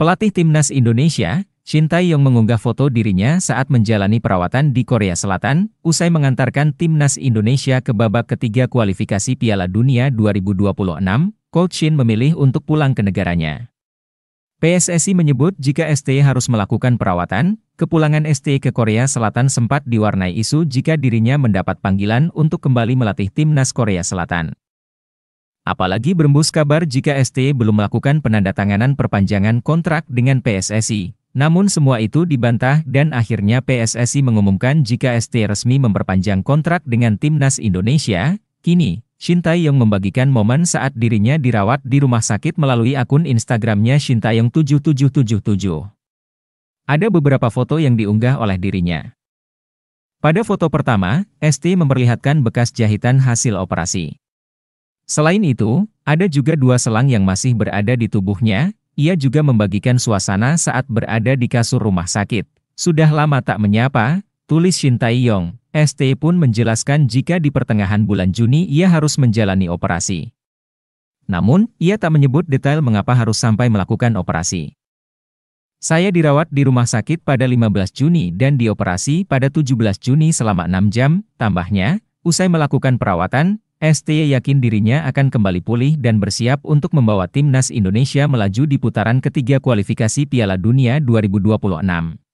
Pelatih timnas Indonesia, Shin Tae-yong mengunggah foto dirinya saat menjalani perawatan di Korea Selatan, usai mengantarkan timnas Indonesia ke babak ketiga kualifikasi Piala Dunia 2026, Coach Shin memilih untuk pulang ke negaranya. PSSI menyebut jika ST harus melakukan perawatan, kepulangan ST ke Korea Selatan sempat diwarnai isu jika dirinya mendapat panggilan untuk kembali melatih timnas Korea Selatan. Apalagi berembus kabar jika ST belum melakukan penandatanganan perpanjangan kontrak dengan PSSI. Namun semua itu dibantah dan akhirnya PSSI mengumumkan jika ST resmi memperpanjang kontrak dengan Timnas Indonesia. Kini, Shin Tae-yong membagikan momen saat dirinya dirawat di rumah sakit melalui akun Instagramnya Shin Tae-yong 7777. Ada beberapa foto yang diunggah oleh dirinya. Pada foto pertama, ST memperlihatkan bekas jahitan hasil operasi. Selain itu, ada juga dua selang yang masih berada di tubuhnya, ia juga membagikan suasana saat berada di kasur rumah sakit. Sudah lama tak menyapa, tulis Shin Taeyong. ST pun menjelaskan jika di pertengahan bulan Juni ia harus menjalani operasi. Namun, ia tak menyebut detail mengapa harus sampai melakukan operasi. Saya dirawat di rumah sakit pada 15 Juni dan dioperasi pada 17 Juni selama 6 jam, tambahnya, usai melakukan perawatan, STY yakin dirinya akan kembali pulih dan bersiap untuk membawa timnas Indonesia melaju di putaran ketiga kualifikasi Piala Dunia 2026.